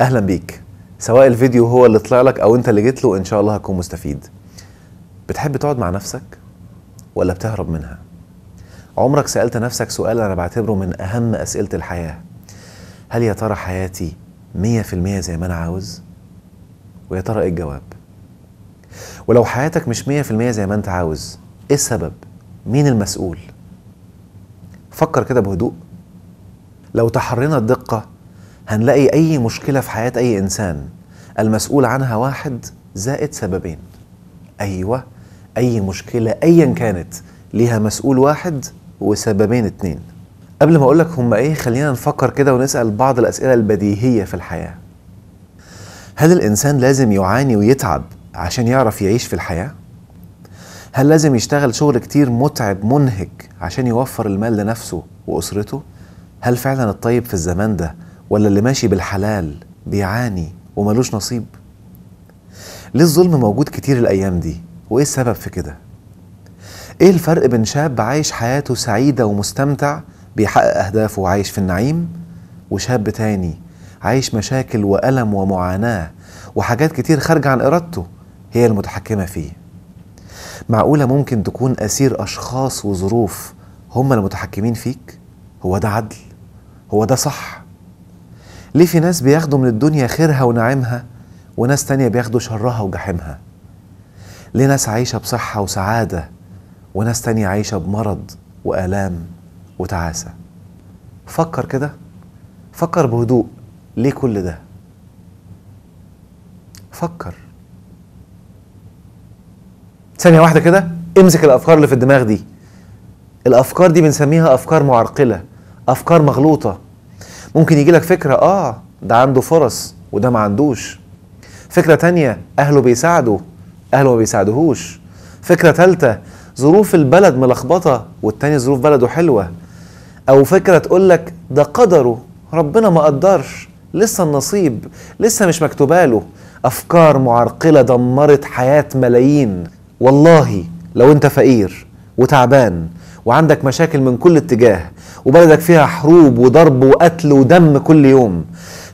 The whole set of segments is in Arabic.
اهلا بيك سواء الفيديو هو اللي طلع لك او انت اللي جيت له ان شاء الله هتكون مستفيد بتحب تقعد مع نفسك ولا بتهرب منها عمرك سالت نفسك سؤال انا بعتبره من اهم اسئله الحياه هل يا ترى حياتي 100% زي ما انا عاوز ويا ترى ايه الجواب ولو حياتك مش 100% زي ما انت عاوز ايه السبب مين المسؤول فكر كده بهدوء لو تحرينا الدقه هنلاقي أي مشكلة في حياة أي إنسان المسؤول عنها واحد زائد سببين أيوة أي مشكلة أيا كانت ليها مسؤول واحد وسببين اتنين قبل ما أقولك هما إيه خلينا نفكر كده ونسأل بعض الأسئلة البديهية في الحياة هل الإنسان لازم يعاني ويتعب عشان يعرف يعيش في الحياة؟ هل لازم يشتغل شغل كتير متعب منهك عشان يوفر المال لنفسه وأسرته؟ هل فعلا الطيب في الزمان ده ولا اللي ماشي بالحلال بيعاني وملوش نصيب ليه الظلم موجود كتير الايام دي وايه السبب في كده ايه الفرق بين شاب عايش حياته سعيده ومستمتع بيحقق اهدافه وعايش في النعيم وشاب تاني عايش مشاكل والم ومعاناه وحاجات كتير خارجه عن ارادته هي المتحكمه فيه معقوله ممكن تكون اسير اشخاص وظروف هم المتحكمين فيك هو ده عدل هو ده صح ليه في ناس بياخدوا من الدنيا خيرها ونعيمها وناس تانية بياخدوا شرها وجحيمها ليه ناس عايشة بصحة وسعادة وناس تانية عايشة بمرض وآلام وتعاسة فكر كده فكر بهدوء ليه كل ده فكر ثانية واحدة كده امسك الأفكار اللي في الدماغ دي الأفكار دي بنسميها أفكار معرقلة أفكار مغلوطة ممكن يجي لك فكرة اه ده عنده فرص وده ما عندوش فكرة تانية اهله بيساعده اهله ما بيساعدهوش فكرة تالتة ظروف البلد ملخبطة والتاني ظروف بلده حلوة او فكرة تقول لك ده قدره ربنا ما قدرش لسه النصيب لسه مش مكتوباله افكار معرقلة دمرت حياة ملايين والله لو انت فقير وتعبان وعندك مشاكل من كل اتجاه وبلدك فيها حروب وضرب وقتل ودم كل يوم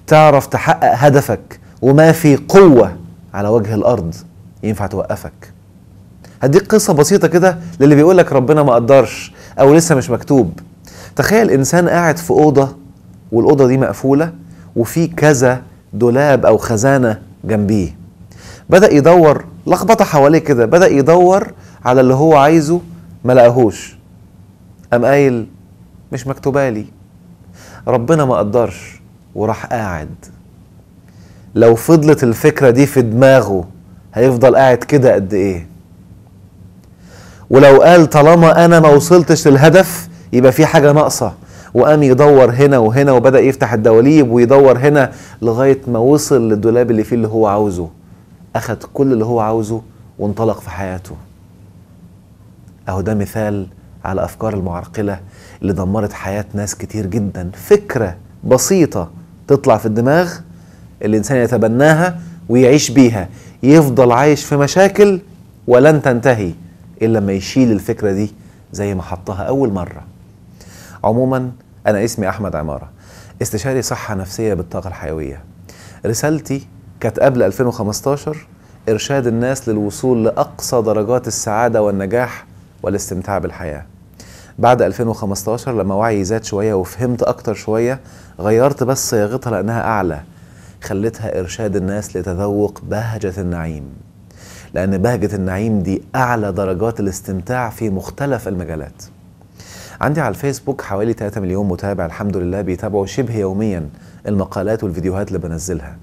تعرف تحقق هدفك وما في قوة على وجه الأرض ينفع توقفك هديك قصة بسيطة كده للي بيقولك ربنا ما قدرش أو لسه مش مكتوب تخيل إنسان قاعد في أوضة والأوضة دي مقفولة وفي كذا دولاب أو خزانة جنبيه بدأ يدور لخبطة حواليه كده بدأ يدور على اللي هو عايزه ما لقاهوش قام قايل مش مكتوبه لي ربنا ما قدرش وراح قاعد لو فضلت الفكره دي في دماغه هيفضل قاعد كده قد ايه ولو قال طالما انا ما وصلتش للهدف يبقى في حاجه ناقصه وقام يدور هنا وهنا وبدا يفتح الدواليب ويدور هنا لغايه ما وصل للدولاب اللي فيه اللي هو عاوزه اخد كل اللي هو عاوزه وانطلق في حياته اهو ده مثال على أفكار المعرقلة اللي دمرت حياة ناس كتير جدا فكرة بسيطة تطلع في الدماغ الإنسان يتبناها ويعيش بيها يفضل عايش في مشاكل ولن تنتهي إلا ما يشيل الفكرة دي زي ما حطها أول مرة عموما أنا اسمي أحمد عمارة استشاري صحة نفسية بالطاقة الحيوية رسالتي كانت قبل 2015 إرشاد الناس للوصول لأقصى درجات السعادة والنجاح والاستمتاع بالحياه بعد 2015 لما وعيي زاد شويه وفهمت اكتر شويه غيرت بس صياغتها لانها اعلى خلتها ارشاد الناس لتذوق بهجه النعيم لان بهجه النعيم دي اعلى درجات الاستمتاع في مختلف المجالات عندي على الفيسبوك حوالي 3 مليون متابع الحمد لله بيتابعوا شبه يوميا المقالات والفيديوهات اللي بنزلها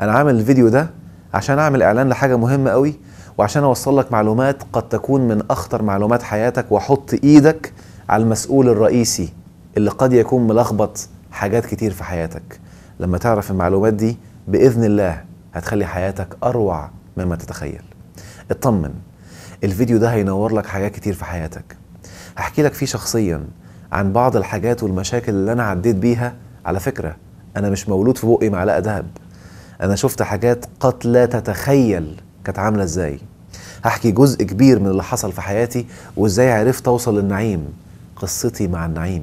انا عامل الفيديو ده عشان اعمل اعلان لحاجه مهمه قوي وعشان اوصل لك معلومات قد تكون من اخطر معلومات حياتك واحط ايدك على المسؤول الرئيسي اللي قد يكون ملخبط حاجات كتير في حياتك لما تعرف المعلومات دي باذن الله هتخلي حياتك اروع مما تتخيل اطمن الفيديو ده هينور لك حاجات كتير في حياتك هحكي لك فيه شخصيا عن بعض الحاجات والمشاكل اللي انا عديت بيها على فكره انا مش مولود في بقي معلقه ذهب انا شفت حاجات قد لا تتخيل كانت عامله ازاي هحكي جزء كبير من اللي حصل في حياتي وازاي عرفت اوصل للنعيم قصتي مع النعيم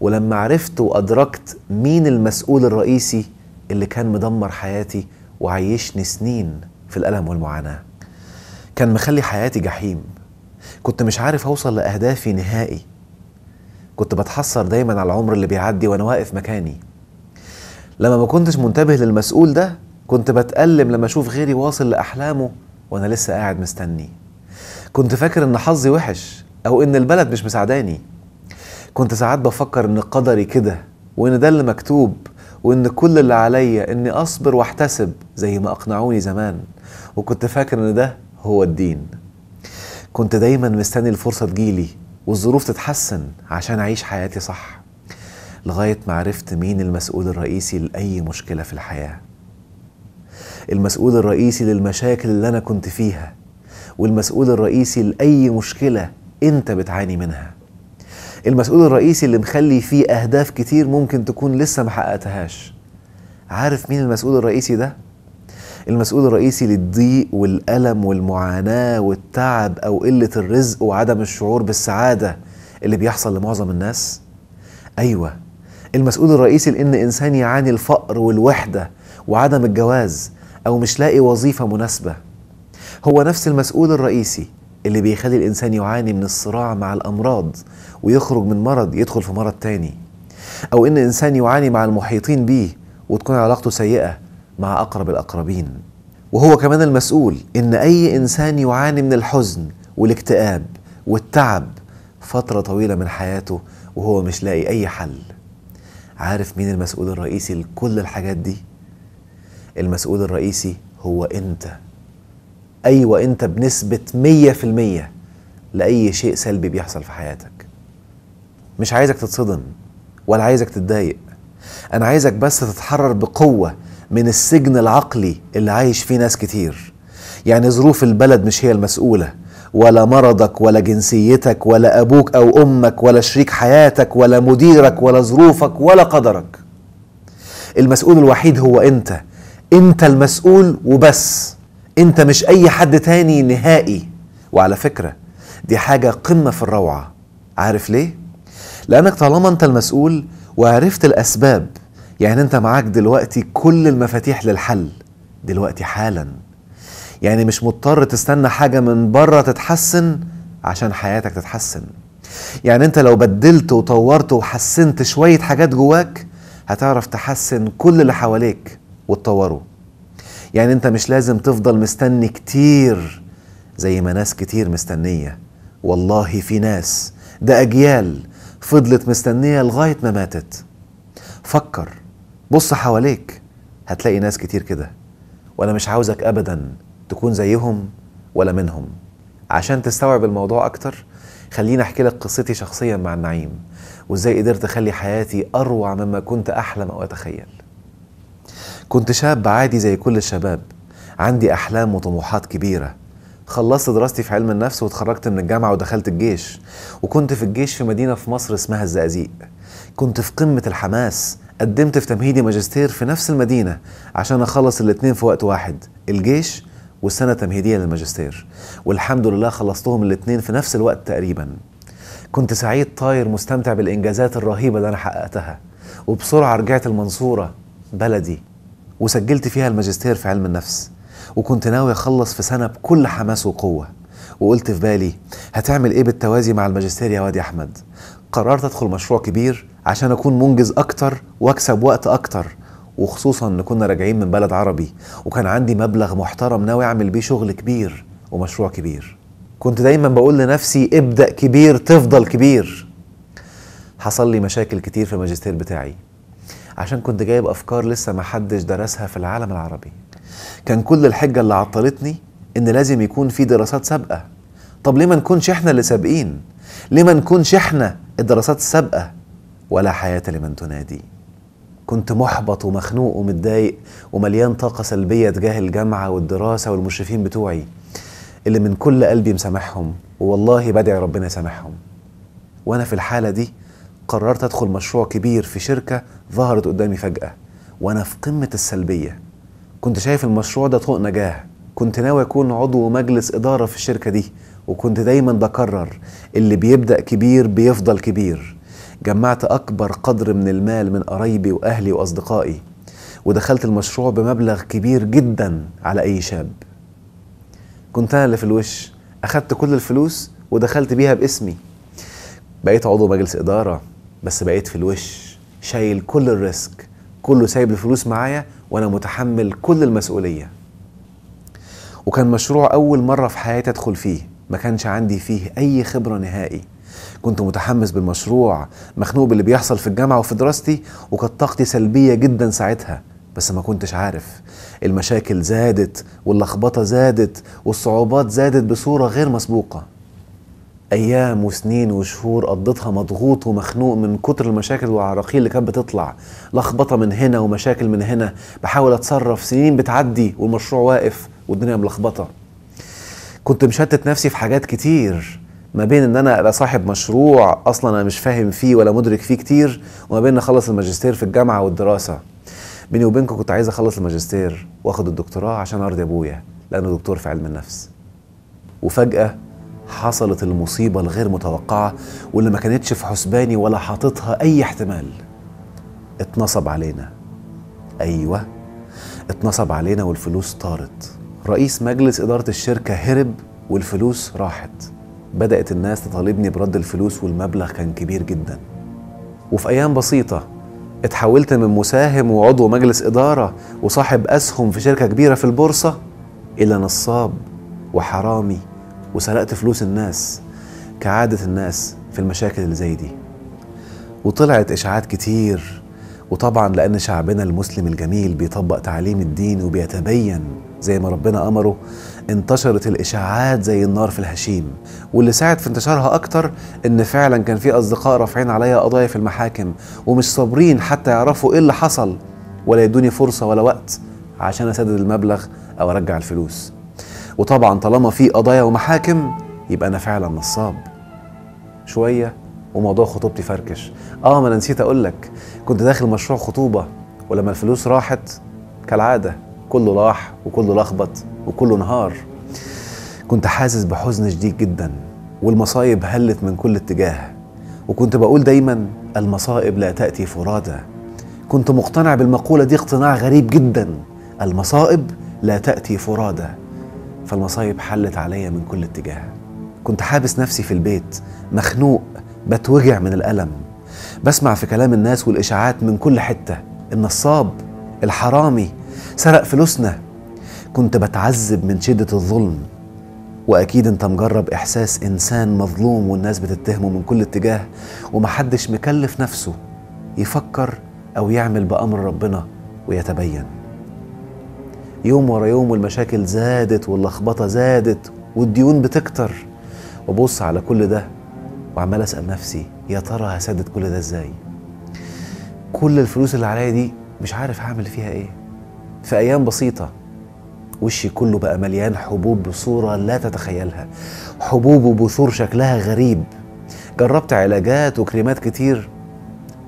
ولما عرفت وادركت مين المسؤول الرئيسي اللي كان مدمر حياتي وعيشني سنين في الالم والمعاناه كان مخلي حياتي جحيم كنت مش عارف اوصل لاهدافي نهائي كنت بتحسر دايما على العمر اللي بيعدي وانا واقف مكاني لما ما كنتش منتبه للمسؤول ده كنت بتألم لما أشوف غيري واصل لأحلامه وأنا لسه قاعد مستني كنت فاكر إن حظي وحش أو إن البلد مش مساعداني كنت ساعات بفكر إن قدري كده وإن ده اللي مكتوب وإن كل اللي عليا إني أصبر وأحتسب زي ما أقنعوني زمان وكنت فاكر إن ده هو الدين كنت دايما مستني الفرصة تجيلي والظروف تتحسن عشان أعيش حياتي صح لغاية ما عرفت مين المسؤول الرئيسي لأي مشكلة في الحياة المسؤول الرئيسي للمشاكل اللي انا كنت فيها والمسؤول الرئيسي لاي مشكله انت بتعاني منها المسؤول الرئيسي اللي مخلي فيه اهداف كتير ممكن تكون لسه محققتهاش عارف مين المسؤول الرئيسي ده المسؤول الرئيسي للضيق والألم والمعاناة والتعب أو قلة الرزق وعدم الشعور بالسعادة اللي بيحصل لمعظم الناس؟ أيوة المسؤول الرئيسي لأن إنسان يعاني الفقر والوحدة وعدم الجواز أو مش لاقي وظيفة مناسبة هو نفس المسؤول الرئيسي اللي بيخلي الإنسان يعاني من الصراع مع الأمراض ويخرج من مرض يدخل في مرض تاني أو إن إنسان يعاني مع المحيطين بيه وتكون علاقته سيئة مع أقرب الأقربين وهو كمان المسؤول إن أي إنسان يعاني من الحزن والاكتئاب والتعب فترة طويلة من حياته وهو مش لاقي أي حل عارف مين المسؤول الرئيسي لكل الحاجات دي؟ المسؤول الرئيسي هو انت ايوه انت بنسبه 100% لاي شيء سلبي بيحصل في حياتك مش عايزك تتصدم ولا عايزك تتضايق انا عايزك بس تتحرر بقوه من السجن العقلي اللي عايش فيه ناس كتير يعني ظروف البلد مش هي المسؤوله ولا مرضك ولا جنسيتك ولا ابوك او امك ولا شريك حياتك ولا مديرك ولا ظروفك ولا قدرك المسؤول الوحيد هو انت انت المسؤول وبس انت مش اي حد تاني نهائي وعلى فكره دي حاجه قمه في الروعه عارف ليه لانك طالما انت المسؤول وعرفت الاسباب يعني انت معاك دلوقتي كل المفاتيح للحل دلوقتي حالا يعني مش مضطر تستنى حاجه من بره تتحسن عشان حياتك تتحسن يعني انت لو بدلت وطورت وحسنت شويه حاجات جواك هتعرف تحسن كل اللي حواليك وتطوروا يعني انت مش لازم تفضل مستني كتير زي ما ناس كتير مستنيه والله في ناس ده اجيال فضلت مستنيه لغايه ما ماتت فكر بص حواليك هتلاقي ناس كتير كده وانا مش عاوزك ابدا تكون زيهم ولا منهم عشان تستوعب الموضوع اكتر خليني احكي لك قصتي شخصيا مع النعيم وازاي قدرت اخلي حياتي اروع مما كنت احلم او اتخيل كنت شاب عادي زي كل الشباب عندي أحلام وطموحات كبيرة خلصت دراستي في علم النفس واتخرجت من الجامعة ودخلت الجيش وكنت في الجيش في مدينة في مصر اسمها الزقازيق كنت في قمة الحماس قدمت في تمهيدي ماجستير في نفس المدينة عشان أخلص الاتنين في وقت واحد الجيش والسنة التمهيدية للماجستير والحمد لله خلصتهم الاتنين في نفس الوقت تقريبا كنت سعيد طاير مستمتع بالإنجازات الرهيبة اللي أنا حققتها وبسرعة رجعت المنصورة بلدي وسجلت فيها الماجستير في علم النفس وكنت ناوي اخلص في سنه بكل حماس وقوه وقلت في بالي هتعمل ايه بالتوازي مع الماجستير يا واد يا احمد قررت ادخل مشروع كبير عشان اكون منجز اكتر واكسب وقت اكتر وخصوصا ان كنا راجعين من بلد عربي وكان عندي مبلغ محترم ناوي اعمل بيه شغل كبير ومشروع كبير كنت دايما بقول لنفسي ابدا كبير تفضل كبير حصل لي مشاكل كتير في الماجستير بتاعي عشان كنت جايب افكار لسه ما حدش درسها في العالم العربي كان كل الحجه اللي عطلتني ان لازم يكون في دراسات سابقه طب ليه ما نكونش احنا اللي سابقين ليه ما نكونش احنا الدراسات السابقه ولا حياه لمن تنادي كنت محبط ومخنوق ومتضايق ومليان طاقه سلبيه تجاه الجامعه والدراسه والمشرفين بتوعي اللي من كل قلبي مسامحهم والله بدعي ربنا يسامحهم وانا في الحاله دي قررت أدخل مشروع كبير في شركة ظهرت قدامي فجأة وأنا في قمة السلبية كنت شايف المشروع ده طوق نجاة كنت ناوي أكون عضو مجلس إدارة في الشركة دي وكنت دايما بكرر اللي بيبدأ كبير بيفضل كبير جمعت أكبر قدر من المال من قرايبي وأهلي وأصدقائي ودخلت المشروع بمبلغ كبير جدا على أي شاب كنت أنا اللي في الوش أخدت كل الفلوس ودخلت بيها باسمي بقيت عضو مجلس إدارة بس بقيت في الوش شايل كل الريسك كله سايب الفلوس معايا وانا متحمل كل المسؤوليه وكان مشروع اول مره في حياتي ادخل فيه ما كانش عندي فيه اي خبره نهائي كنت متحمس بالمشروع مخنوق باللي بيحصل في الجامعه وفي دراستي وكانت طاقتي سلبيه جدا ساعتها بس ما كنتش عارف المشاكل زادت واللخبطه زادت والصعوبات زادت بصوره غير مسبوقه ايام وسنين وشهور قضيتها مضغوط ومخنوق من كتر المشاكل والعراقيل اللي كانت بتطلع لخبطه من هنا ومشاكل من هنا بحاول اتصرف سنين بتعدي والمشروع واقف والدنيا ملخبطه كنت مشتت نفسي في حاجات كتير ما بين ان انا ابقى صاحب مشروع اصلا انا مش فاهم فيه ولا مدرك فيه كتير وما بين اخلص الماجستير في الجامعه والدراسه بيني وبينكم كنت عايز اخلص الماجستير واخد الدكتوراه عشان ارضي ابويا لانه دكتور في علم النفس وفجاه حصلت المصيبة الغير متوقعة واللي ما كانتش في حسباني ولا حاططها أي احتمال اتنصب علينا أيوة اتنصب علينا والفلوس طارت رئيس مجلس إدارة الشركة هرب والفلوس راحت بدأت الناس تطالبني برد الفلوس والمبلغ كان كبير جدا وفي أيام بسيطة اتحولت من مساهم وعضو مجلس إدارة وصاحب أسهم في شركة كبيرة في البورصة إلى نصاب وحرامي وسرقت فلوس الناس كعادة الناس في المشاكل اللي زي دي وطلعت إشاعات كتير وطبعا لأن شعبنا المسلم الجميل بيطبق تعليم الدين وبيتبين زي ما ربنا أمره انتشرت الإشاعات زي النار في الهشيم واللي ساعد في انتشارها أكتر إن فعلا كان في أصدقاء رافعين عليا قضايا في المحاكم ومش صابرين حتى يعرفوا إيه اللي حصل ولا يدوني فرصة ولا وقت عشان أسدد المبلغ أو أرجع الفلوس وطبعا طالما في قضايا ومحاكم يبقى انا فعلا نصاب شويه وموضوع خطوبتي فركش اه ما انا نسيت اقول لك كنت داخل مشروع خطوبه ولما الفلوس راحت كالعاده كله راح وكله لخبط وكله انهار كنت حاسس بحزن شديد جدا والمصايب هلت من كل اتجاه وكنت بقول دايما المصائب لا تاتي فرادى كنت مقتنع بالمقوله دي اقتناع غريب جدا المصائب لا تاتي فرادى فالمصايب حلت عليا من كل اتجاه كنت حابس نفسي في البيت مخنوق بتوجع من الألم بسمع في كلام الناس والإشاعات من كل حتة النصاب الحرامي سرق فلوسنا كنت بتعذب من شدة الظلم وأكيد أنت مجرب إحساس إنسان مظلوم والناس بتتهمه من كل اتجاه ومحدش مكلف نفسه يفكر أو يعمل بأمر ربنا ويتبين يوم ورا يوم والمشاكل زادت واللخبطة زادت والديون بتكتر وبص على كل ده وعمال أسأل نفسي يا ترى هسدد كل ده إزاي كل الفلوس اللي عليا دي مش عارف هعمل فيها إيه في أيام بسيطة وشي كله بقى مليان حبوب بصورة لا تتخيلها حبوب وبثور شكلها غريب جربت علاجات وكريمات كتير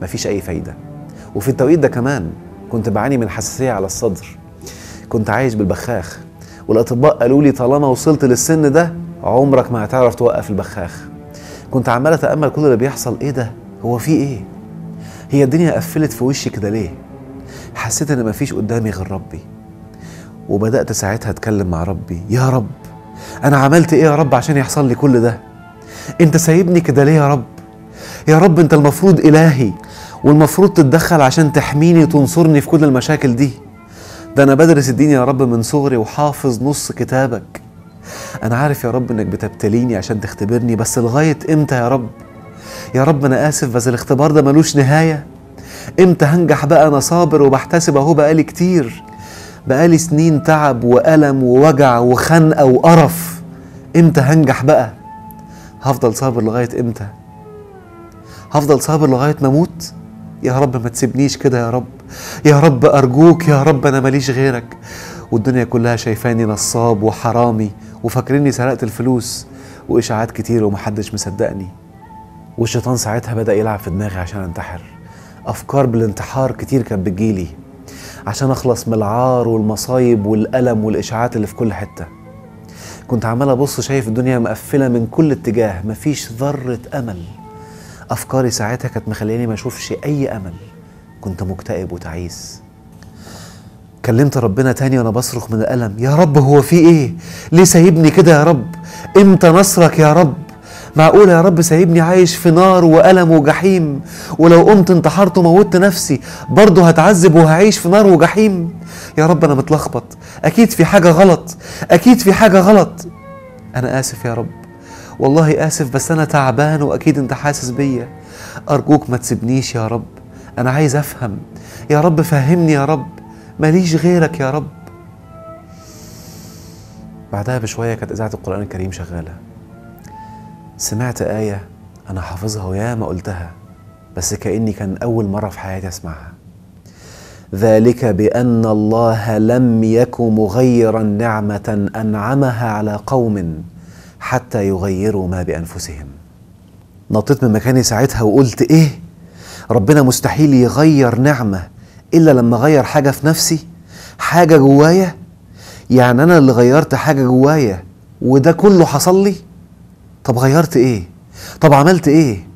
مفيش أي فايدة وفي التوقيت ده كمان كنت بعاني من حساسية على الصدر كنت عايش بالبخاخ والاطباء قالوا لي طالما وصلت للسن ده عمرك ما هتعرف توقف البخاخ كنت عمال اتامل كل اللي بيحصل ايه ده هو في ايه هي الدنيا قفلت في وشي كده ليه حسيت ان مفيش قدامي غير ربي وبدات ساعتها اتكلم مع ربي يا رب انا عملت ايه يا رب عشان يحصل لي كل ده انت سايبني كده ليه يا رب يا رب انت المفروض الهي والمفروض تتدخل عشان تحميني وتنصرني في كل المشاكل دي ده أنا بدرس الدين يا رب من صغري وحافظ نص كتابك أنا عارف يا رب إنك بتبتليني عشان تختبرني بس لغاية إمتى يا رب؟ يا رب أنا آسف بس الاختبار ده ملوش نهاية إمتى هنجح بقى أنا صابر وبحتسب أهو بقالي كتير بقالي سنين تعب وألم ووجع وخنقة وقرف إمتى هنجح بقى؟ هفضل صابر لغاية إمتى؟ هفضل صابر لغاية ما أموت؟ يا رب ما تسيبنيش كده يا رب يا رب أرجوك يا رب أنا ماليش غيرك والدنيا كلها شايفاني نصاب وحرامي وفاكريني سرقت الفلوس وإشاعات كتير ومحدش مصدقني والشيطان ساعتها بدأ يلعب في دماغي عشان أنتحر أفكار بالانتحار كتير كانت بتجيلي عشان أخلص من العار والمصايب والألم والإشاعات اللي في كل حتة كنت عمال أبص شايف الدنيا مقفلة من كل اتجاه مفيش ذرة أمل أفكاري ساعتها كانت مخلياني ما أشوفش أي أمل كنت مكتئب وتعيس كلمت ربنا تاني وانا بصرخ من الالم يا رب هو في ايه ليه سايبني كده يا رب امتى نصرك يا رب معقول يا رب سايبني عايش في نار وألم وجحيم ولو قمت انتحرت وموتت نفسي برضه هتعذب وهعيش في نار وجحيم يا رب أنا متلخبط أكيد في حاجة غلط أكيد في حاجة غلط أنا آسف يا رب والله آسف بس أنا تعبان وأكيد أنت حاسس بيا أرجوك ما تسيبنيش يا رب أنا عايز أفهم يا رب فهمني يا رب ماليش غيرك يا رب بعدها بشوية كانت إذاعة القرآن الكريم شغالة سمعت آية أنا حافظها ويا ما قلتها بس كأني كان أول مرة في حياتي أسمعها ذلك بأن الله لم يك مغيرا نعمة أنعمها على قوم حتى يغيروا ما بأنفسهم نطيت من مكاني ساعتها وقلت إيه ربنا مستحيل يغير نعمة إلا لما غير حاجة في نفسي حاجة جوايا يعني أنا اللي غيرت حاجة جوايا وده كله حصل لي طب غيرت إيه طب عملت إيه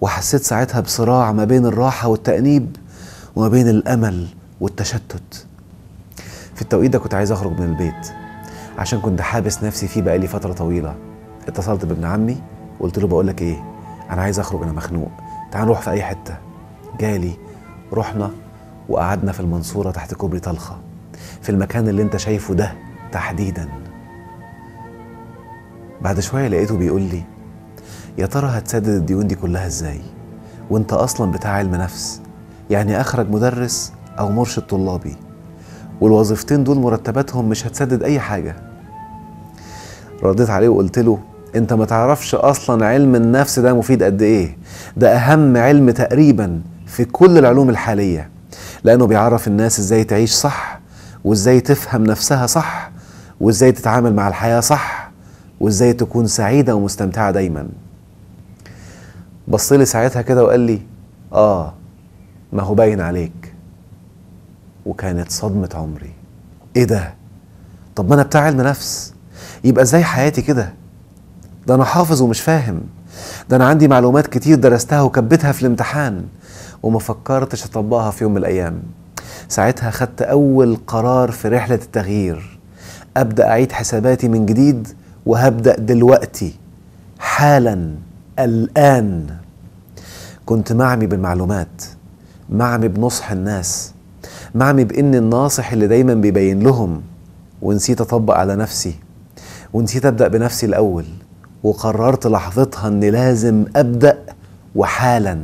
وحسيت ساعتها بصراع ما بين الراحة والتأنيب وما بين الأمل والتشتت في التوقيت ده كنت عايز أخرج من البيت عشان كنت حابس نفسي فيه بقالي فترة طويلة اتصلت بابن عمي وقلت له بقول لك إيه أنا عايز أخرج أنا مخنوق تعال نروح في أي حتة جالي رحنا وقعدنا في المنصورة تحت كوبري طلخة في المكان اللي انت شايفه ده تحديدا بعد شوية لقيته بيقول لي يا ترى هتسدد الديون دي كلها ازاي وانت اصلا بتاع علم نفس يعني اخرج مدرس او مرشد طلابي والوظيفتين دول مرتباتهم مش هتسدد اي حاجة رديت عليه وقلت له انت ما تعرفش اصلا علم النفس ده مفيد قد ايه ده اهم علم تقريبا في كل العلوم الحالية لأنه بيعرف الناس إزاي تعيش صح وإزاي تفهم نفسها صح وإزاي تتعامل مع الحياة صح وإزاي تكون سعيدة ومستمتعة دايما بصلي ساعتها كده وقال لي آه ما هو باين عليك وكانت صدمة عمري إيه ده طب ما أنا بتاع علم نفس يبقى إزاي حياتي كده ده أنا حافظ ومش فاهم ده أنا عندي معلومات كتير درستها وكبتها في الامتحان وما فكرتش اطبقها في يوم من الايام ساعتها خدت اول قرار في رحله التغيير ابدا اعيد حساباتي من جديد وهبدا دلوقتي حالا الان كنت معمي بالمعلومات معمي بنصح الناس معمي بان الناصح اللي دايما بيبين لهم ونسيت اطبق على نفسي ونسيت ابدا بنفسي الاول وقررت لحظتها اني لازم ابدا وحالا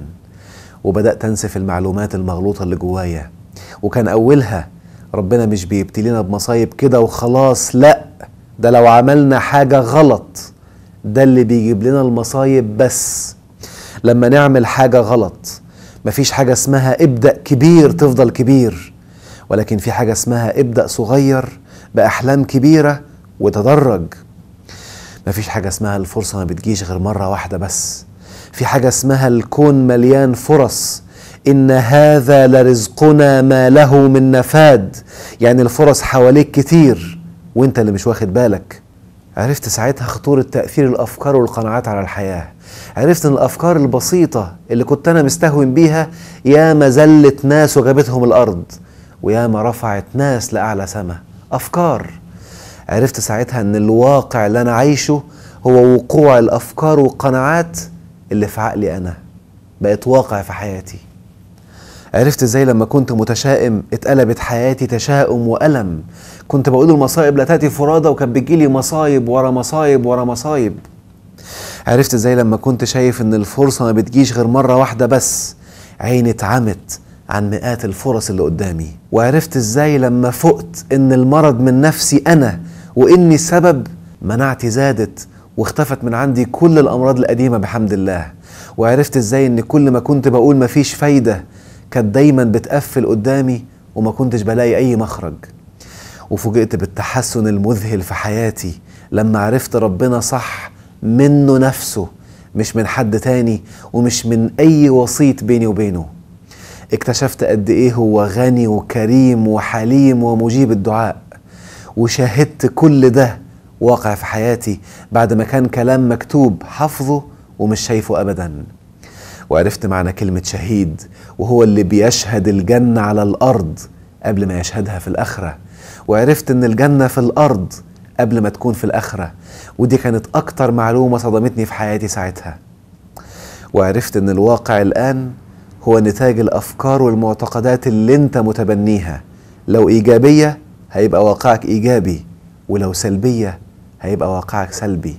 وبدات انسف المعلومات المغلوطه اللي جوايا وكان اولها ربنا مش بيبتلينا بمصايب كده وخلاص لا ده لو عملنا حاجه غلط ده اللي بيجيب لنا المصايب بس لما نعمل حاجه غلط مفيش حاجه اسمها ابدا كبير تفضل كبير ولكن في حاجه اسمها ابدا صغير باحلام كبيره وتدرج مفيش حاجه اسمها الفرصه ما بتجيش غير مره واحده بس في حاجه اسمها الكون مليان فرص ان هذا لرزقنا ما له من نفاد يعني الفرص حواليك كتير وانت اللي مش واخد بالك عرفت ساعتها خطورة تأثير الأفكار والقناعات على الحياة عرفت أن الأفكار البسيطة اللي كنت أنا مستهون بيها يا ما زلت ناس وجابتهم الأرض ويا ما رفعت ناس لأعلى سماء أفكار عرفت ساعتها أن الواقع اللي أنا عايشه هو وقوع الأفكار والقناعات اللي في عقلي أنا بقت واقع في حياتي عرفت ازاي لما كنت متشائم اتقلبت حياتي تشاؤم وألم كنت بقول المصائب لا تأتي فرادى وكان بتجيلي مصايب ورا مصايب ورا مصايب عرفت ازاي لما كنت شايف ان الفرصة ما بتجيش غير مرة واحدة بس عيني اتعمت عن مئات الفرص اللي قدامي وعرفت ازاي لما فقت ان المرض من نفسي انا واني سبب مناعتي زادت واختفت من عندي كل الامراض القديمه بحمد الله وعرفت ازاي ان كل ما كنت بقول مفيش فايده كانت دايما بتقفل قدامي وما كنتش بلاقي اي مخرج وفوجئت بالتحسن المذهل في حياتي لما عرفت ربنا صح منه نفسه مش من حد تاني ومش من اي وسيط بيني وبينه اكتشفت قد ايه هو غني وكريم وحليم ومجيب الدعاء وشاهدت كل ده واقع في حياتي بعد ما كان كلام مكتوب حافظه ومش شايفه أبدا وعرفت معنى كلمة شهيد وهو اللي بيشهد الجنة على الأرض قبل ما يشهدها في الآخرة وعرفت إن الجنة في الأرض قبل ما تكون في الآخرة ودي كانت أكتر معلومة صدمتني في حياتي ساعتها وعرفت إن الواقع الآن هو نتاج الأفكار والمعتقدات اللي أنت متبنيها لو إيجابية هيبقى واقعك إيجابي ولو سلبية هيبقى واقعك سلبي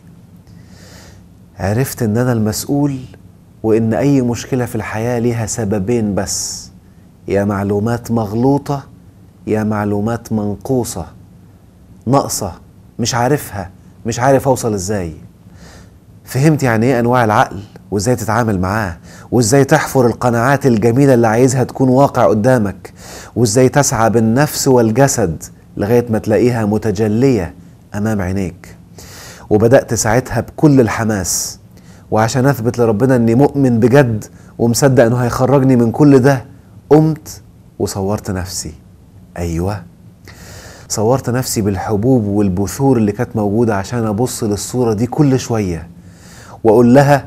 عرفت ان انا المسؤول وان اي مشكله في الحياه ليها سببين بس يا معلومات مغلوطه يا معلومات منقوصه ناقصه مش عارفها مش عارف اوصل ازاي فهمت يعني ايه انواع العقل وازاي تتعامل معاه وازاي تحفر القناعات الجميله اللي عايزها تكون واقع قدامك وازاي تسعى بالنفس والجسد لغايه ما تلاقيها متجليه امام عينيك وبدات ساعتها بكل الحماس وعشان اثبت لربنا اني مؤمن بجد ومصدق انه هيخرجني من كل ده قمت وصورت نفسي ايوه صورت نفسي بالحبوب والبثور اللي كانت موجوده عشان ابص للصوره دي كل شويه واقول لها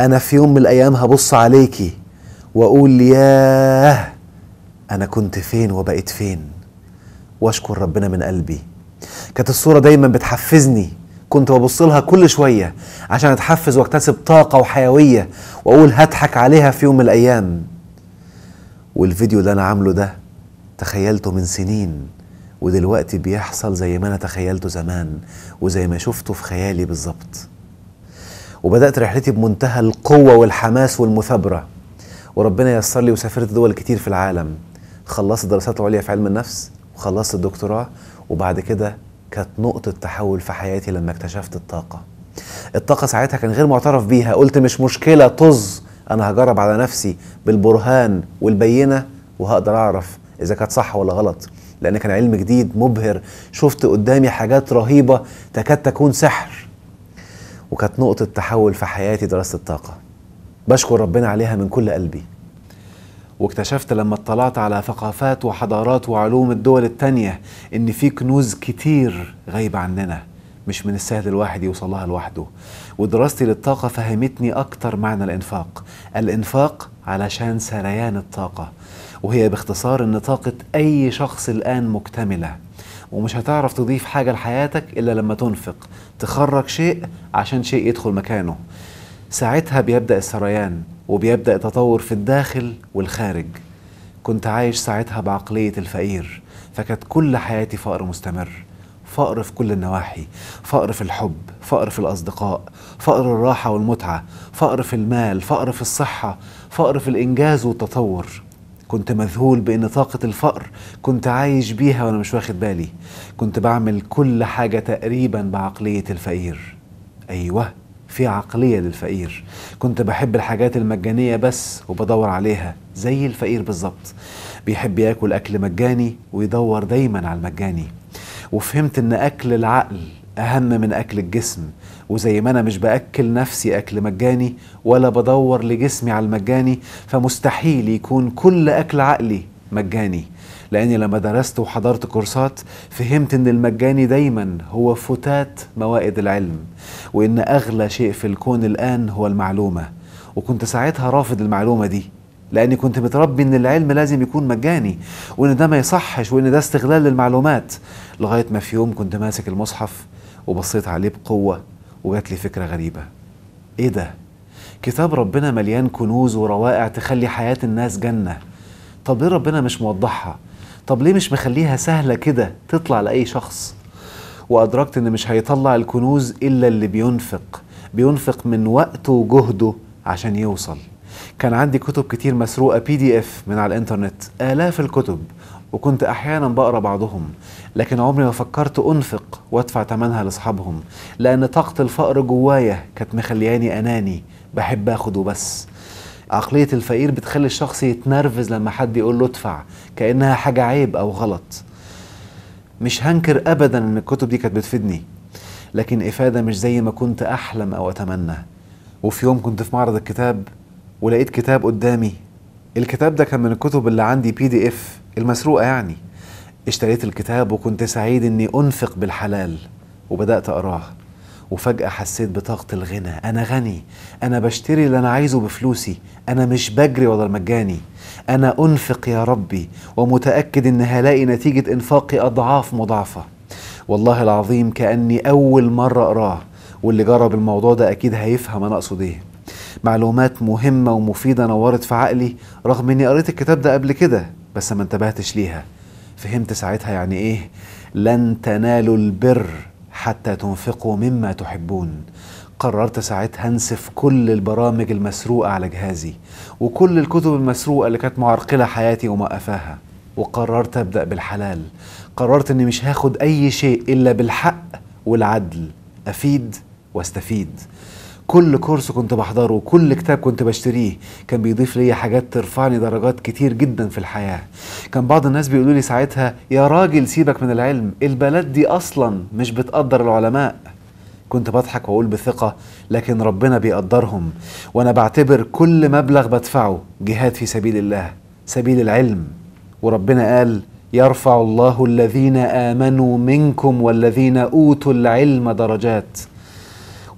انا في يوم من الايام هبص عليكي واقول ياه انا كنت فين وبقيت فين واشكر ربنا من قلبي كانت الصورة دايما بتحفزني كنت ببص لها كل شوية عشان أتحفز وأكتسب طاقة وحيوية وأقول هضحك عليها في يوم من الأيام والفيديو اللي أنا عامله ده تخيلته من سنين ودلوقتي بيحصل زي ما أنا تخيلته زمان وزي ما شفته في خيالي بالظبط وبدأت رحلتي بمنتهى القوة والحماس والمثابرة وربنا يسر لي وسافرت دول كتير في العالم خلصت دراسات عليا في علم النفس وخلصت الدكتوراه وبعد كده كانت نقطة تحول في حياتي لما اكتشفت الطاقة الطاقة ساعتها كان غير معترف بيها قلت مش مشكلة طز أنا هجرب على نفسي بالبرهان والبينة وهقدر أعرف إذا كانت صح ولا غلط لأن كان علم جديد مبهر شفت قدامي حاجات رهيبة تكاد تكون سحر وكانت نقطة تحول في حياتي دراسة الطاقة بشكر ربنا عليها من كل قلبي واكتشفت لما اطلعت على ثقافات وحضارات وعلوم الدول التانية إن في كنوز كتير غايبة عننا مش من السهل الواحد يوصلها لوحده ودراستي للطاقة فهمتني أكتر معنى الإنفاق الإنفاق علشان سريان الطاقة وهي باختصار إن طاقة أي شخص الآن مكتملة ومش هتعرف تضيف حاجة لحياتك إلا لما تنفق تخرج شيء عشان شيء يدخل مكانه ساعتها بيبدأ السريان وبيبدأ تطور في الداخل والخارج كنت عايش ساعتها بعقلية الفقير فكانت كل حياتي فقر مستمر فقر في كل النواحي فقر في الحب فقر في الأصدقاء فقر الراحة والمتعة فقر في المال فقر في الصحة فقر في الإنجاز والتطور كنت مذهول بأن طاقة الفقر كنت عايش بيها وأنا مش واخد بالي كنت بعمل كل حاجة تقريبا بعقلية الفقير أيوه في عقلية للفقير كنت بحب الحاجات المجانية بس وبدور عليها زي الفقير بالظبط بيحب ياكل أكل مجاني ويدور دايما على المجاني وفهمت إن أكل العقل أهم من أكل الجسم وزي ما أنا مش بأكل نفسي أكل مجاني ولا بدور لجسمي على المجاني فمستحيل يكون كل أكل عقلي مجاني لاني لما درست وحضرت كورسات فهمت ان المجاني دايما هو فتات موائد العلم وان اغلى شيء في الكون الان هو المعلومه وكنت ساعتها رافض المعلومه دي لاني كنت متربي ان العلم لازم يكون مجاني وان ده ما يصحش وان ده استغلال للمعلومات لغايه ما في يوم كنت ماسك المصحف وبصيت عليه بقوه وجات لي فكره غريبه ايه ده كتاب ربنا مليان كنوز وروائع تخلي حياه الناس جنه طب ليه ربنا مش موضحها طب ليه مش مخليها سهلة كده تطلع لأي شخص وأدركت إن مش هيطلع الكنوز إلا اللي بينفق بينفق من وقته وجهده عشان يوصل كان عندي كتب كتير مسروقة بي دي اف من على الانترنت آلاف الكتب وكنت أحيانا بقرأ بعضهم لكن عمري ما فكرت أنفق وأدفع تمنها لأصحابهم لأن طاقة الفقر جوايا كانت مخلياني أناني بحب أخد وبس عقلية الفقير بتخلي الشخص يتنرفز لما حد يقول له ادفع كأنها حاجة عيب أو غلط مش هنكر أبدا إن الكتب دي كانت بتفيدني لكن إفادة مش زي ما كنت أحلم أو أتمنى وفي يوم كنت في معرض الكتاب ولقيت كتاب قدامي الكتاب ده كان من الكتب اللي عندي بي دي اف المسروقة يعني اشتريت الكتاب وكنت سعيد اني انفق بالحلال وبدأت اقراه وفجأة حسيت بطاقة الغنى أنا غني أنا بشتري اللي أنا عايزه بفلوسي أنا مش بجري ولا المجاني أنا أنفق يا ربي ومتأكد إن هلاقي نتيجة إنفاقي أضعاف مضاعفة والله العظيم كأني أول مرة أقراه واللي جرب الموضوع ده أكيد هيفهم أنا أقصد إيه معلومات مهمة ومفيدة نورت في عقلي رغم إني قريت الكتاب ده قبل كده بس ما انتبهتش ليها فهمت ساعتها يعني إيه لن تنالوا البر حتى تنفقوا مما تحبون قررت ساعتها انسف كل البرامج المسروقة على جهازي وكل الكتب المسروقة اللي كانت معرقلة حياتي ومقفاها وقررت ابدأ بالحلال قررت اني مش هاخد اي شيء الا بالحق والعدل افيد واستفيد كل كورس كنت بحضره كل كتاب كنت بشتريه كان بيضيف لي حاجات ترفعني درجات كتير جدا في الحياة كان بعض الناس بيقولوا لي ساعتها يا راجل سيبك من العلم البلد دي أصلا مش بتقدر العلماء كنت بضحك واقول بثقة لكن ربنا بيقدرهم وانا بعتبر كل مبلغ بدفعه جهاد في سبيل الله سبيل العلم وربنا قال يرفع الله الذين آمنوا منكم والذين أوتوا العلم درجات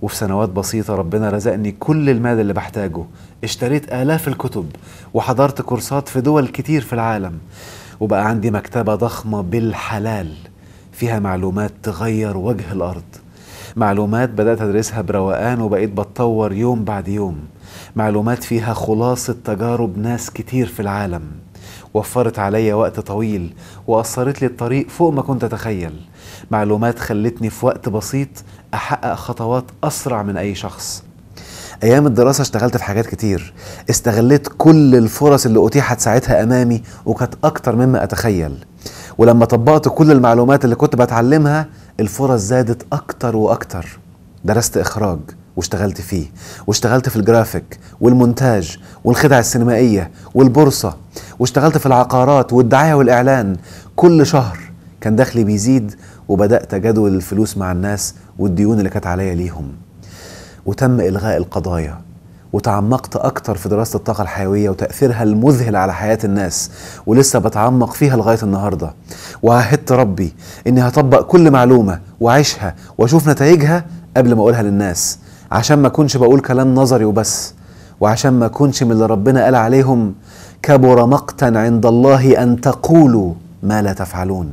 وفي سنوات بسيطة ربنا رزقني كل المال اللي بحتاجه اشتريت آلاف الكتب وحضرت كورسات في دول كتير في العالم وبقى عندي مكتبة ضخمة بالحلال فيها معلومات تغير وجه الأرض معلومات بدأت أدرسها بروقان وبقيت بتطور يوم بعد يوم معلومات فيها خلاصة تجارب ناس كتير في العالم وفرت عليا وقت طويل وقصرت لي الطريق فوق ما كنت أتخيل معلومات خلتني في وقت بسيط أحقق خطوات أسرع من أي شخص أيام الدراسة اشتغلت في حاجات كتير استغلت كل الفرص اللي أتيحت ساعتها أمامي وكانت أكتر مما أتخيل ولما طبقت كل المعلومات اللي كنت بتعلمها الفرص زادت أكتر وأكتر درست إخراج واشتغلت فيه واشتغلت في الجرافيك والمونتاج والخدع السينمائية والبورصة واشتغلت في العقارات والدعاية والإعلان كل شهر كان دخلي بيزيد وبدات اجدول الفلوس مع الناس والديون اللي كانت عليا ليهم وتم الغاء القضايا وتعمقت أكتر في دراسة الطاقة الحيوية وتأثيرها المذهل على حياة الناس ولسه بتعمق فيها لغاية النهاردة وعهدت ربي إني هطبق كل معلومة وأعيشها وأشوف نتائجها قبل ما أقولها للناس عشان ما أكونش بقول كلام نظري وبس وعشان ما أكونش من اللي ربنا قال عليهم كبر مقتا عند الله أن تقولوا ما لا تفعلون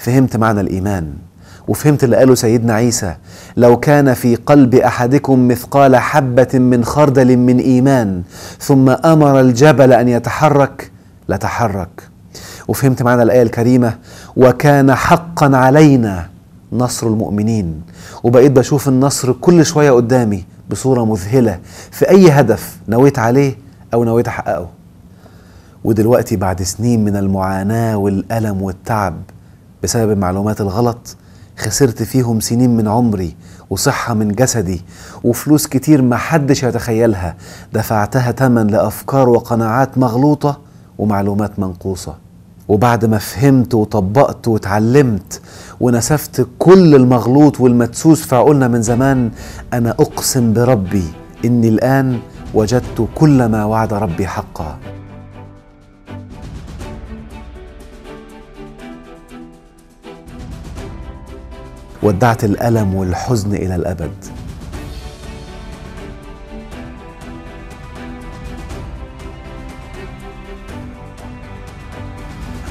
فهمت معنى الإيمان وفهمت اللي قاله سيدنا عيسى لو كان في قلب احدكم مثقال حبه من خردل من ايمان ثم امر الجبل ان يتحرك لتحرك وفهمت معنى الايه الكريمه وكان حقا علينا نصر المؤمنين وبقيت بشوف النصر كل شويه قدامي بصوره مذهله في اي هدف نويت عليه او نويت احققه ودلوقتي بعد سنين من المعاناه والالم والتعب بسبب المعلومات الغلط خسرت فيهم سنين من عمري وصحة من جسدي وفلوس كتير محدش يتخيلها دفعتها تمن لأفكار وقناعات مغلوطة ومعلومات منقوصة وبعد ما فهمت وطبقت واتعلمت ونسفت كل المغلوط والمدسوس في عقولنا من زمان أنا أقسم بربي إني الآن وجدت كل ما وعد ربي حقا ودعت الألم والحزن إلى الأبد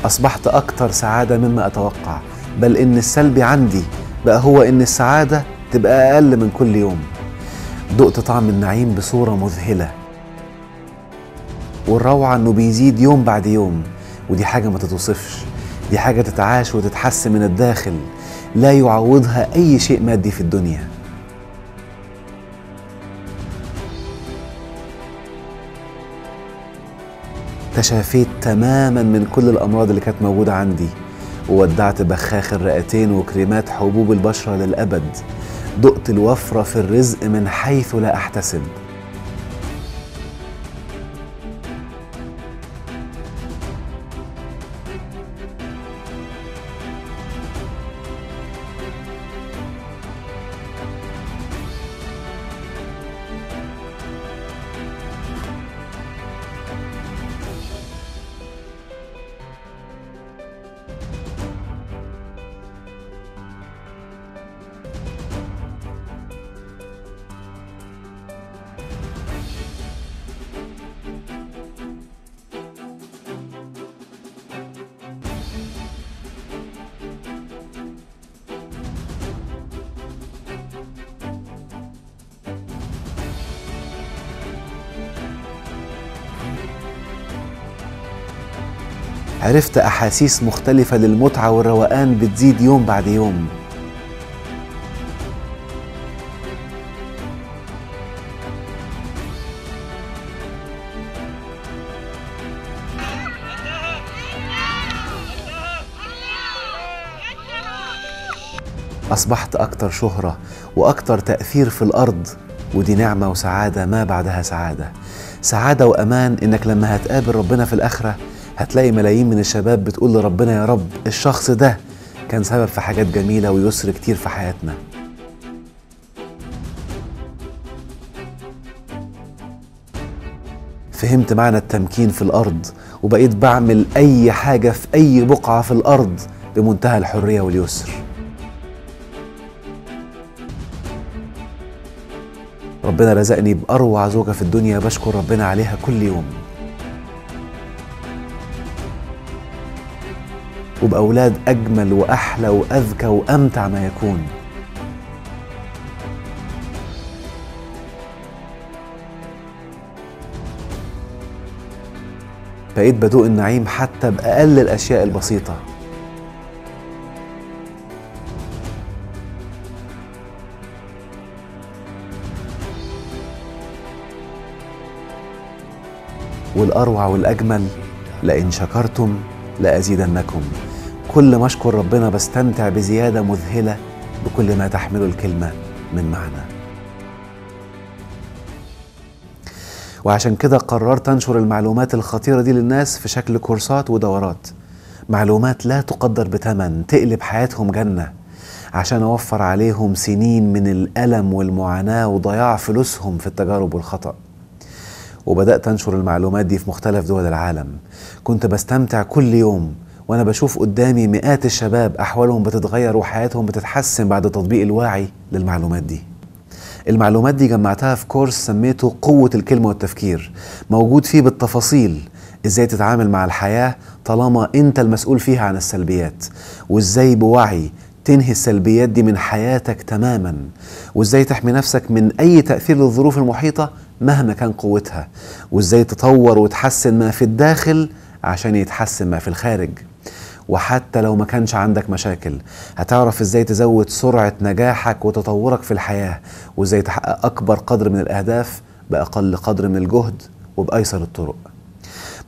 أصبحت أكثر سعادة مما أتوقع بل إن السلبي عندي بقى هو إن السعادة تبقى أقل من كل يوم دقت طعم النعيم بصورة مذهلة والروعة إنه بيزيد يوم بعد يوم ودي حاجة ما تتوصفش دي حاجة تتعاش وتتحس من الداخل لا يعوضها أي شيء مادي في الدنيا تشافيت تماما من كل الأمراض اللي كانت موجودة عندي وودعت بخاخ الرئتين وكريمات حبوب البشرة للأبد دقت الوفرة في الرزق من حيث لا أحتسب عرفت أحاسيس مختلفة للمتعة والروقان بتزيد يوم بعد يوم أصبحت أكتر شهرة وأكتر تأثير في الأرض ودي نعمة وسعادة ما بعدها سعادة سعادة وأمان إنك لما هتقابل ربنا في الآخرة هتلاقي ملايين من الشباب بتقول لربنا يا رب الشخص ده كان سبب في حاجات جميلة ويسر كتير في حياتنا فهمت معنى التمكين في الأرض وبقيت بعمل أي حاجة في أي بقعة في الأرض بمنتهى الحرية واليسر ربنا رزقني بأروع زوجة في الدنيا بشكر ربنا عليها كل يوم وبأولاد أجمل وأحلى وأذكى وأمتع ما يكون بقيت بدوق النعيم حتى بأقل الأشياء البسيطة والأروع والأجمل لئن شكرتم لأزيدنكم كل ما اشكر ربنا بستمتع بزياده مذهله بكل ما تحمله الكلمه من معنى وعشان كده قررت انشر المعلومات الخطيره دي للناس في شكل كورسات ودورات معلومات لا تقدر بثمن تقلب حياتهم جنه عشان اوفر عليهم سنين من الالم والمعاناه وضياع فلوسهم في التجارب والخطأ وبدأت أنشر المعلومات دي في مختلف دول العالم كنت بستمتع كل يوم وانا بشوف قدامي مئات الشباب احوالهم بتتغير وحياتهم بتتحسن بعد تطبيق الوعي للمعلومات دي المعلومات دي جمعتها في كورس سميته قوة الكلمة والتفكير موجود فيه بالتفاصيل ازاي تتعامل مع الحياة طالما انت المسؤول فيها عن السلبيات وازاي بوعي تنهي السلبيات دي من حياتك تماما وازاي تحمي نفسك من اي تأثير للظروف المحيطة مهما كان قوتها وازاي تطور وتحسن ما في الداخل عشان يتحسن ما في الخارج وحتى لو ما كانش عندك مشاكل هتعرف ازاي تزود سرعة نجاحك وتطورك في الحياة وازاي تحقق أكبر قدر من الأهداف بأقل قدر من الجهد وبأيسر الطرق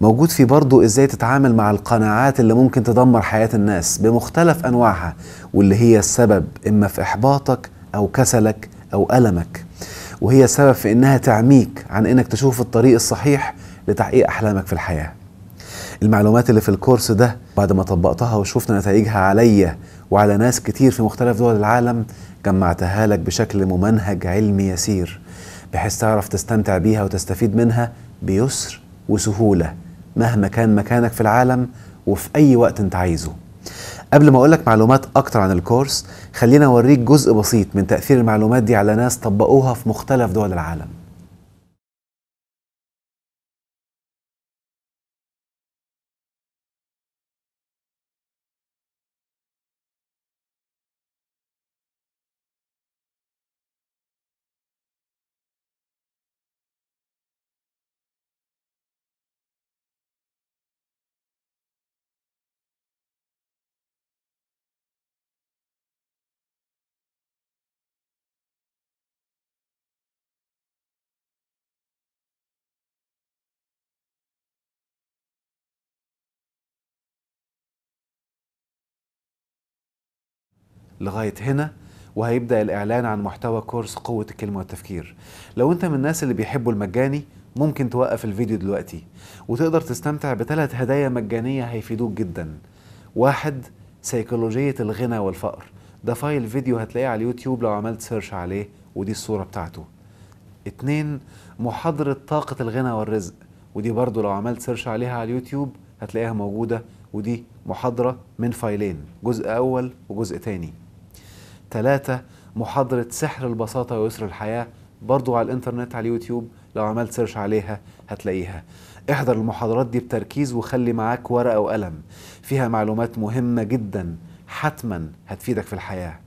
موجود فيه برضه ازاي تتعامل مع القناعات اللي ممكن تدمر حياة الناس بمختلف أنواعها واللي هي السبب إما في إحباطك أو كسلك أو ألمك وهي السبب في إنها تعميك عن إنك تشوف الطريق الصحيح لتحقيق أحلامك في الحياة المعلومات اللي في الكورس ده بعد ما طبقتها وشفنا نتائجها عليا وعلى ناس كتير في مختلف دول العالم جمعتها لك بشكل ممنهج علمي يسير بحيث تعرف تستمتع بيها وتستفيد منها بيسر وسهولة مهما كان مكانك في العالم وفي أي وقت أنت عايزه قبل ما أقولك معلومات أكتر عن الكورس خلينا أوريك جزء بسيط من تأثير المعلومات دي على ناس طبقوها في مختلف دول العالم لغايه هنا وهيبدا الاعلان عن محتوى كورس قوه الكلمه والتفكير لو انت من الناس اللي بيحبوا المجاني ممكن توقف الفيديو دلوقتي وتقدر تستمتع بثلاث هدايا مجانيه هيفيدوك جدا واحد سيكولوجيه الغنى والفقر ده فايل فيديو هتلاقيه على اليوتيوب لو عملت سيرش عليه ودي الصوره بتاعته اتنين محاضره طاقه الغنى والرزق ودي برضو لو عملت سيرش عليها على اليوتيوب هتلاقيها موجوده ودي محاضره من فايلين جزء اول وجزء تاني تلاتة محاضرة سحر البساطة ويسر الحياة برضو على الانترنت على اليوتيوب لو عملت سيرش عليها هتلاقيها احضر المحاضرات دي بتركيز وخلي معاك ورقة وقلم فيها معلومات مهمة جدا حتما هتفيدك في الحياة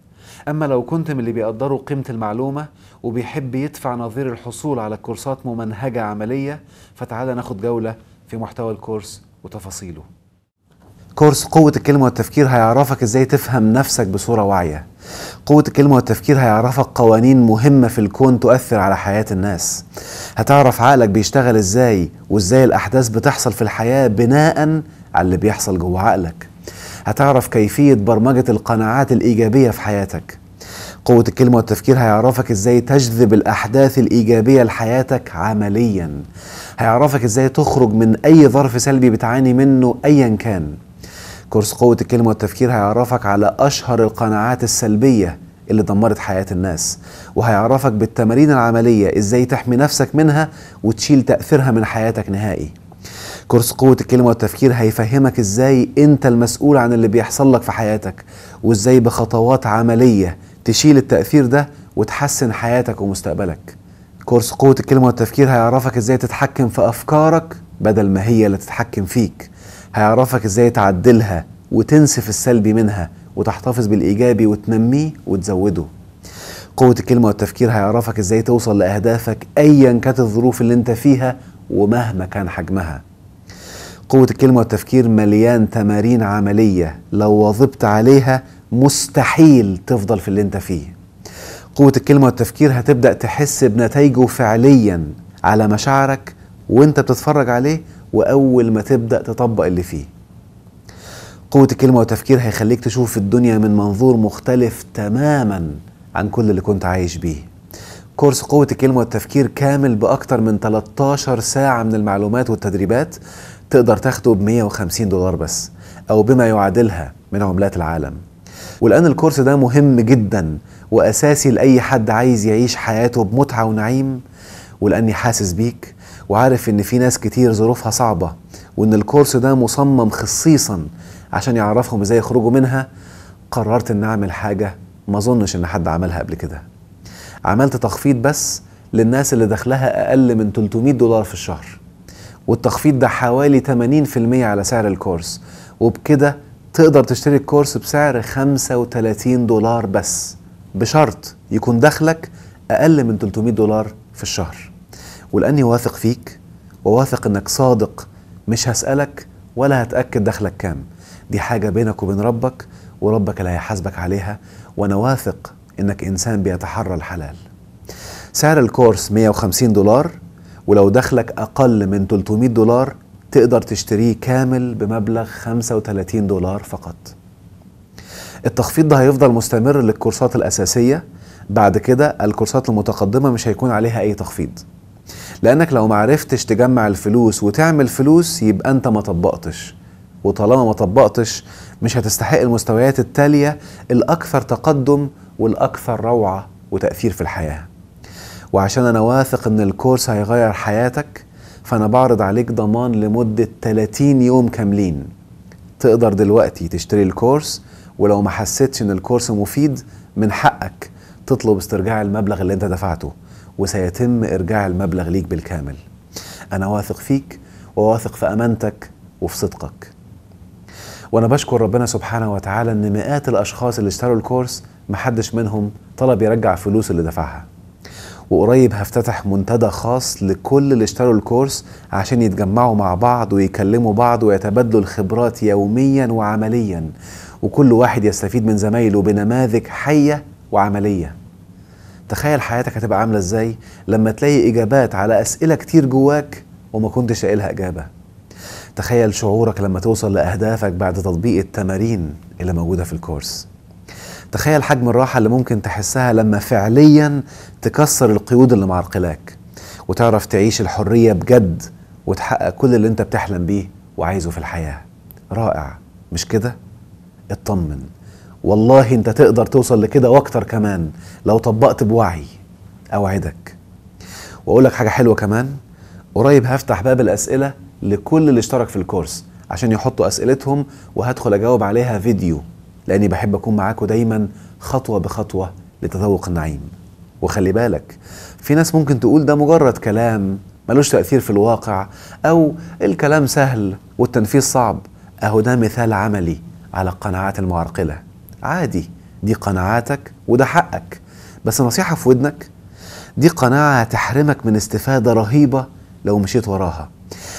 أما لو كنت من اللي بيقدروا قيمة المعلومة وبيحب يدفع نظير الحصول على كورسات ممنهجة عملية فتعال ناخد جولة في محتوى الكورس وتفاصيله كورس قوة الكلمة والتفكير هيعرفك ازاي تفهم نفسك بصورة واعية قوة الكلمة والتفكير هيعرفك قوانين مهمة في الكون تؤثر على حياة الناس هتعرف عقلك بيشتغل ازاي وازاي الأحداث بتحصل في الحياة بناء على اللي بيحصل جوه عقلك هتعرف كيفية برمجة القناعات الإيجابية في حياتك قوة الكلمة والتفكير هيعرفك ازاي تجذب الأحداث الإيجابية لحياتك عمليا هيعرفك ازاي تخرج من أي ظرف سلبي بتعاني منه أيا كان كورس قوة الكلمة والتفكير هيعرفك على أشهر القناعات السلبية اللي دمرت حياة الناس وهيعرفك بالتمارين العملية إزاي تحمي نفسك منها وتشيل تأثيرها من حياتك نهائي كورس قوة الكلمة والتفكير هيفهمك إزاي أنت المسؤول عن اللي بيحصل لك في حياتك وإزاي بخطوات عملية تشيل التأثير ده وتحسن حياتك ومستقبلك كورس قوة الكلمة والتفكير هيعرفك إزاي تتحكم في أفكارك بدل ما هي اللي تتحكم فيك هيعرفك ازاي تعدلها وتنسف السلبي منها وتحتفظ بالايجابي وتنميه وتزوده قوة الكلمة والتفكير هيعرفك ازاي توصل لأهدافك أيا كانت الظروف اللي انت فيها ومهما كان حجمها قوة الكلمة والتفكير مليان تمارين عملية لو واظبت عليها مستحيل تفضل في اللي انت فيه قوة الكلمة والتفكير هتبدأ تحس بنتائجه فعليا على مشاعرك وانت بتتفرج عليه واول ما تبدا تطبق اللي فيه قوه الكلمه والتفكير هيخليك تشوف الدنيا من منظور مختلف تماما عن كل اللي كنت عايش بيه كورس قوة الكلمة والتفكير كامل بأكتر من 13 ساعة من المعلومات والتدريبات تقدر تاخده ب 150 دولار بس أو بما يعادلها من عملات العالم والآن الكورس ده مهم جدا وأساسي لأي حد عايز يعيش حياته بمتعة ونعيم ولأني حاسس بيك وعارف ان في ناس كتير ظروفها صعبه وان الكورس ده مصمم خصيصا عشان يعرفهم ازاي يخرجوا منها قررت ان اعمل حاجه ما اظنش ان حد عملها قبل كده عملت تخفيض بس للناس اللي دخلها اقل من 300 دولار في الشهر والتخفيض ده حوالي 80% على سعر الكورس وبكده تقدر تشتري الكورس بسعر 35 دولار بس بشرط يكون دخلك اقل من 300 دولار في الشهر ولأني واثق فيك وواثق إنك صادق مش هسألك ولا هتأكد دخلك كام دي حاجة بينك وبين ربك وربك اللي هيحاسبك عليها وأنا واثق إنك إنسان بيتحرى الحلال سعر الكورس 150 دولار ولو دخلك أقل من 300 دولار تقدر تشتريه كامل بمبلغ 35 دولار فقط التخفيض ده هيفضل مستمر للكورسات الأساسية بعد كده الكورسات المتقدمة مش هيكون عليها أي تخفيض لانك لو معرفتش تجمع الفلوس وتعمل فلوس يبقى انت ما طبقتش وطالما ما طبقتش مش هتستحق المستويات التاليه الاكثر تقدم والاكثر روعه وتاثير في الحياه وعشان انا واثق ان الكورس هيغير حياتك فانا بعرض عليك ضمان لمده 30 يوم كاملين تقدر دلوقتي تشتري الكورس ولو ما حسيتش ان الكورس مفيد من حقك تطلب استرجاع المبلغ اللي انت دفعته وسيتم إرجاع المبلغ ليك بالكامل أنا واثق فيك وواثق في أمانتك وفي صدقك وأنا بشكر ربنا سبحانه وتعالى إن مئات الأشخاص اللي اشتروا الكورس محدش منهم طلب يرجع فلوس اللي دفعها وقريب هفتتح منتدى خاص لكل اللي اشتروا الكورس عشان يتجمعوا مع بعض ويكلموا بعض ويتبادلوا الخبرات يوميا وعمليا وكل واحد يستفيد من زمايله بنماذج حية وعملية تخيل حياتك هتبقى عامله ازاي لما تلاقي اجابات على اسئله كتير جواك وما كنتش قايلها اجابه تخيل شعورك لما توصل لاهدافك بعد تطبيق التمارين اللي موجوده في الكورس تخيل حجم الراحه اللي ممكن تحسها لما فعليا تكسر القيود اللي معرقلاك وتعرف تعيش الحريه بجد وتحقق كل اللي انت بتحلم بيه وعايزه في الحياه رائع مش كده اطمن والله انت تقدر توصل لكده واكتر كمان لو طبقت بوعي اوعدك واقول لك حاجه حلوه كمان قريب هفتح باب الاسئله لكل اللي اشترك في الكورس عشان يحطوا اسئلتهم وهدخل اجاوب عليها فيديو لاني بحب اكون معاكم دايما خطوه بخطوه لتذوق النعيم وخلي بالك في ناس ممكن تقول ده مجرد كلام ملوش تأثير في الواقع أو الكلام سهل والتنفيذ صعب أهو ده مثال عملي على القناعات المعرقلة عادي دي قناعاتك وده حقك بس نصيحة في ودنك دي قناعة هتحرمك من استفادة رهيبة لو مشيت وراها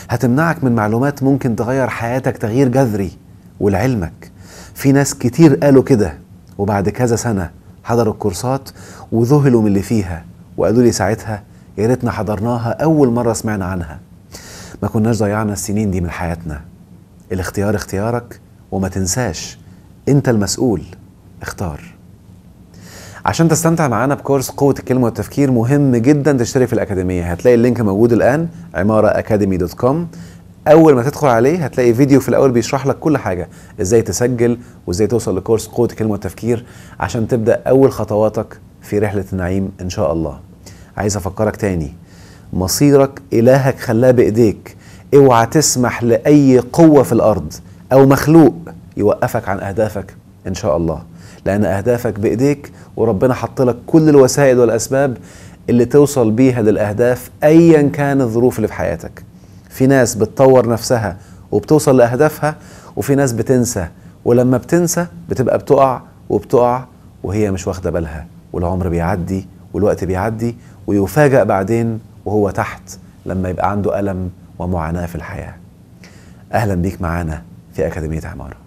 هتمنعك من معلومات ممكن تغير حياتك تغيير جذري ولعلمك في ناس كتير قالوا كده وبعد كذا سنة حضروا الكورسات وذهلوا من اللي فيها وقالوا لي ساعتها يا ريتنا حضرناها أول مرة سمعنا عنها ما كناش ضيعنا السنين دي من حياتنا الاختيار اختيارك وما تنساش انت المسؤول اختار عشان تستمتع معانا بكورس قوة الكلمة والتفكير مهم جدا تشترك في الأكاديمية هتلاقي اللينك موجود الآن عمارة أكاديمي دوت كوم أول ما تدخل عليه هتلاقي فيديو في الأول بيشرح لك كل حاجة إزاي تسجل وإزاي توصل لكورس قوة الكلمة والتفكير عشان تبدأ أول خطواتك في رحلة النعيم إن شاء الله عايز أفكرك تاني مصيرك إلهك خلاه بإيديك اوعى تسمح لأي قوة في الأرض أو مخلوق يوقفك عن أهدافك إن شاء الله لأن أهدافك بإيديك وربنا حط لك كل الوسائل والأسباب اللي توصل بيها للأهداف أيا كان الظروف اللي في حياتك في ناس بتطور نفسها وبتوصل لأهدافها وفي ناس بتنسى ولما بتنسى بتبقى بتقع وبتقع وهي مش واخدة بالها والعمر بيعدي والوقت بيعدي ويفاجأ بعدين وهو تحت لما يبقى عنده ألم ومعاناة في الحياة أهلا بيك معانا في أكاديمية عمارة